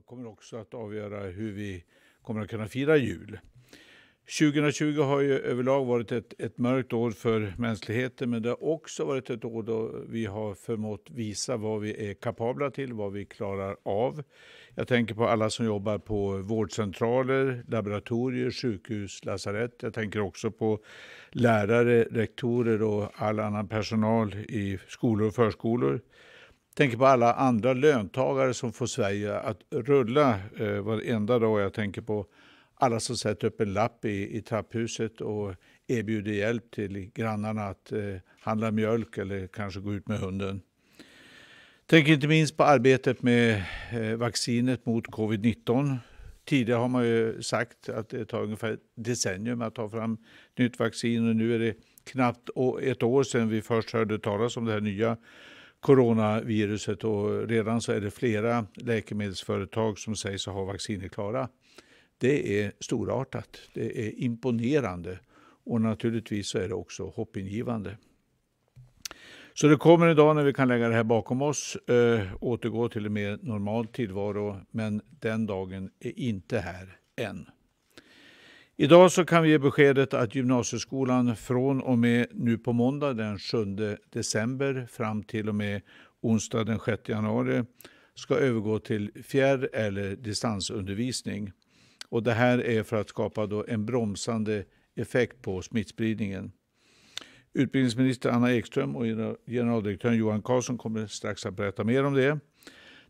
kommer också att avgöra hur vi kommer att kunna fira jul. 2020 har ju överlag varit ett, ett mörkt år för mänskligheten men det har också varit ett år då vi har förmått visa vad vi är kapabla till, vad vi klarar av. Jag tänker på alla som jobbar på vårdcentraler, laboratorier, sjukhus, lasarett. Jag tänker också på lärare, rektorer och all annan personal i skolor och förskolor tänker på alla andra löntagare som får Sverige att rulla eh, varenda dag. Jag tänker på alla som sätter upp en lapp i, i trapphuset och erbjuder hjälp till grannarna att eh, handla mjölk eller kanske gå ut med hunden. Tänk inte minst på arbetet med eh, vaccinet mot covid-19. Tidigare har man ju sagt att det tar ungefär ett decennium att ta fram nytt vaccin och nu är det knappt ett år sedan vi först hörde talas om det här nya coronaviruset och redan så är det flera läkemedelsföretag som sägs ha vacciner klara. Det är storartat, det är imponerande och naturligtvis så är det också hoppingivande. Så det kommer en dag när vi kan lägga det här bakom oss, eh, återgå till en mer normal tillvaro, men den dagen är inte här än. Idag så kan vi ge beskedet att gymnasieskolan från och med nu på måndag den 7 december fram till och med onsdag den 6 januari ska övergå till fjärr eller distansundervisning. Och det här är för att skapa då en bromsande effekt på smittspridningen. Utbildningsminister Anna Ekström och generaldirektören Johan Carlsson kommer strax att berätta mer om det.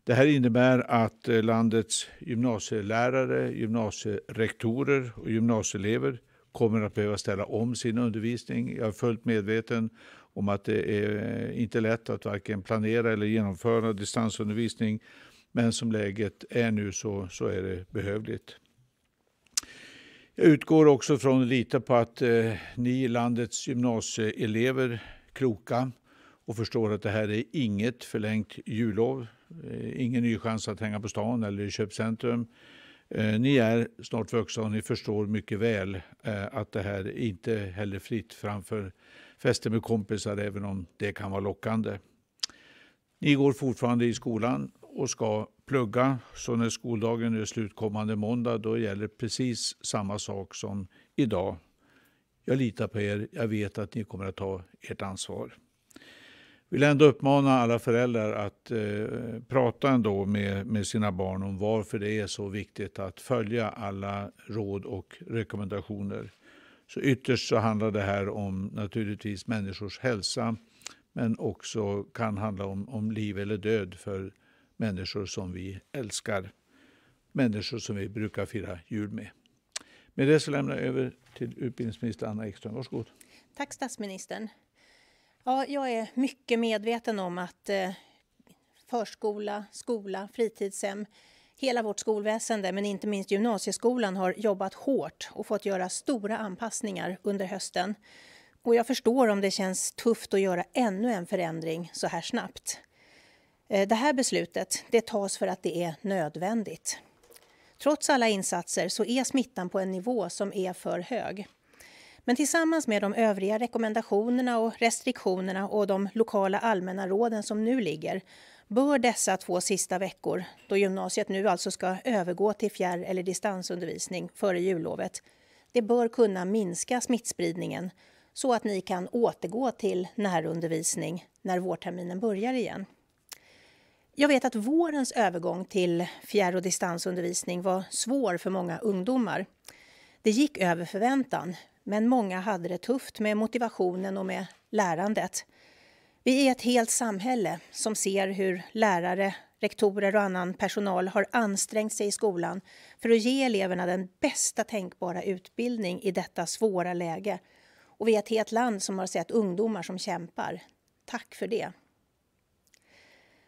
Det här innebär att eh, landets gymnasielärare, gymnasierektorer och gymnasieelever kommer att behöva ställa om sin undervisning. Jag är fullt medveten om att det är eh, inte lätt att varken planera eller genomföra distansundervisning. Men som läget är nu så, så är det behövligt. Jag utgår också från att lita på att eh, ni, landets gymnasieelever, kloka, och förstår att det här är inget förlängt jullov, eh, ingen ny chans att hänga på stan eller i köpcentrum. Eh, ni är snart vuxna och ni förstår mycket väl eh, att det här inte heller fritt framför fester med kompisar, även om det kan vara lockande. Ni går fortfarande i skolan och ska plugga, så när skoldagen är slut kommande måndag, då gäller precis samma sak som idag. Jag litar på er. Jag vet att ni kommer att ta ert ansvar vill ändå uppmana alla föräldrar att eh, prata ändå med, med sina barn om varför det är så viktigt att följa alla råd och rekommendationer. Så ytterst så handlar det här om naturligtvis människors hälsa men också kan handla om, om liv eller död för människor som vi älskar. Människor som vi brukar fira jul med. Med det så lämnar jag över till utbildningsminister Anna Ekström. Varsågod. Tack statsministern. Ja, jag är mycket medveten om att eh, förskola, skola, fritidshem Hela vårt skolväsende, men inte minst gymnasieskolan, har jobbat hårt och fått göra stora anpassningar under hösten. Och jag förstår om det känns tufft att göra ännu en förändring så här snabbt. Eh, det här beslutet det tas för att det är nödvändigt. Trots alla insatser så är smittan på en nivå som är för hög. Men tillsammans med de övriga rekommendationerna och restriktionerna och de lokala allmänna råden som nu ligger bör dessa två sista veckor, då gymnasiet nu alltså ska övergå till fjärr eller distansundervisning före jullovet, det bör kunna minska smittspridningen så att ni kan återgå till närundervisning när vårterminen börjar igen. Jag vet att vårens övergång till fjärr och distansundervisning var svår för många ungdomar. Det gick över förväntan, men många hade det tufft med motivationen och med lärandet. Vi är ett helt samhälle som ser hur lärare, rektorer och annan personal har ansträngt sig i skolan för att ge eleverna den bästa tänkbara utbildning i detta svåra läge. Och vi är ett helt land som har sett ungdomar som kämpar. Tack för det.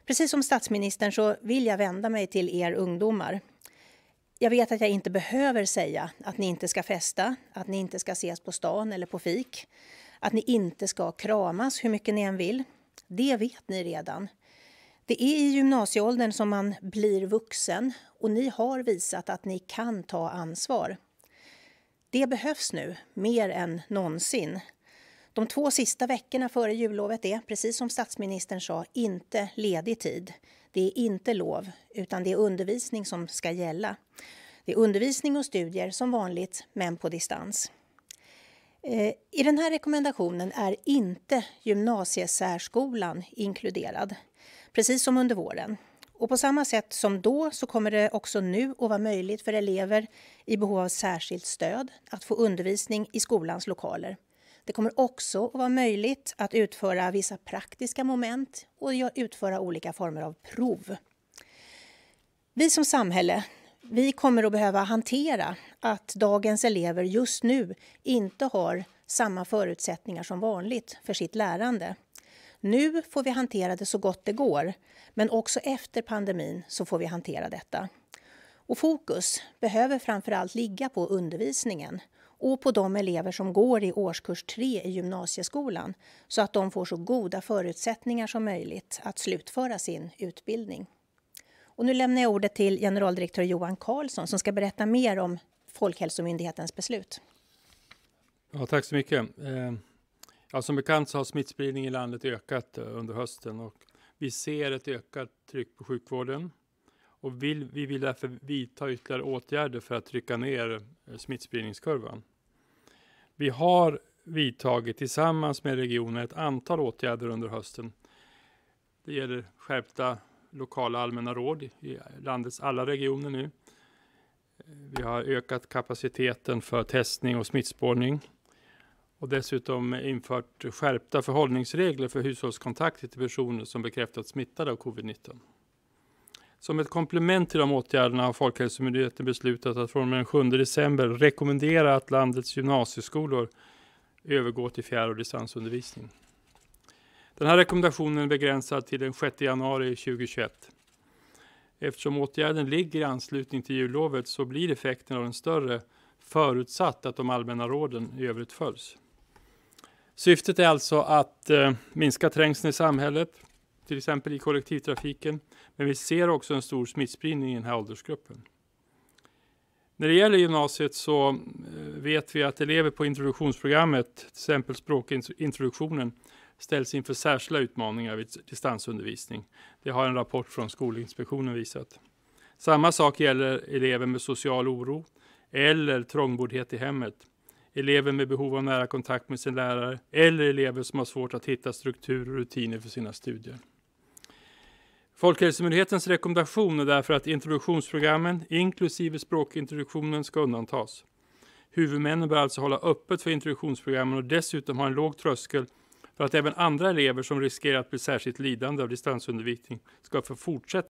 Precis som statsministern så vill jag vända mig till er ungdomar jag vet att jag inte behöver säga att ni inte ska festa, att ni inte ska ses på stan eller på fik, att ni inte ska kramas hur mycket ni än vill. Det vet ni redan. Det är i gymnasieåldern som man blir vuxen och ni har visat att ni kan ta ansvar. Det behövs nu mer än någonsin. De två sista veckorna före jullovet är, precis som statsministern sa, inte ledig tid. Det är inte lov, utan det är undervisning som ska gälla. Det är undervisning och studier som vanligt, men på distans. Eh, I den här rekommendationen är inte gymnasiesärskolan inkluderad, precis som under våren. Och på samma sätt som då så kommer det också nu att vara möjligt för elever i behov av särskilt stöd att få undervisning i skolans lokaler. Det kommer också att vara möjligt att utföra vissa praktiska moment och utföra olika former av prov. Vi som samhälle vi kommer att behöva hantera att dagens elever just nu inte har samma förutsättningar som vanligt för sitt lärande. Nu får vi hantera det så gott det går, men också efter pandemin så får vi hantera detta. Och fokus behöver framför allt ligga på undervisningen och på de elever som går i årskurs 3 i gymnasieskolan så att de får så goda förutsättningar som möjligt att slutföra sin utbildning. Och nu lämnar jag ordet till generaldirektör Johan Karlsson som ska berätta mer om Folkhälsomyndighetens beslut. Ja, tack så mycket. Eh, ja, som bekant så har smittspridningen i landet ökat eh, under hösten och vi ser ett ökat tryck på sjukvården. Och vill, vi vill därför vidta ytterligare åtgärder för att trycka ner eh, smittspridningskurvan. Vi har vidtagit tillsammans med regionen ett antal åtgärder under hösten. Det gäller skärpta lokala allmänna råd i landets alla regioner nu. Eh, vi har ökat kapaciteten för testning och smittspårning och dessutom infört skärpta förhållningsregler för hushållskontakter till personer som bekräftats smittade av covid-19. Som ett komplement till de åtgärderna har Folkhälsomyndigheten beslutat att från och med den 7 december rekommendera att landets gymnasieskolor övergår till fjärr och distansundervisning. Den här rekommendationen är begränsad till den 6 januari 2021. Eftersom åtgärden ligger i anslutning till jullovet så blir effekten av den större förutsatt att de allmänna råden i övrigt följs. Syftet är alltså att eh, minska trängseln i samhället, till exempel i kollektivtrafiken, men vi ser också en stor smittspridning i den här åldersgruppen. När det gäller gymnasiet så eh, vet vi att elever på introduktionsprogrammet, till exempel språkintroduktionen, ställs inför särskilda utmaningar vid distansundervisning. Det har en rapport från Skolinspektionen visat. Samma sak gäller elever med social oro eller trångboddhet i hemmet, elever med behov av nära kontakt med sin lärare eller elever som har svårt att hitta struktur och rutiner för sina studier. Folkhälsomyndighetens rekommendation är därför att introduktionsprogrammen inklusive språkintroduktionen ska undantas. Huvudmännen bör alltså hålla öppet för introduktionsprogrammen och dessutom ha en låg tröskel för att även andra elever som riskerar att bli särskilt lidande av distansundervisning ska få fortsätta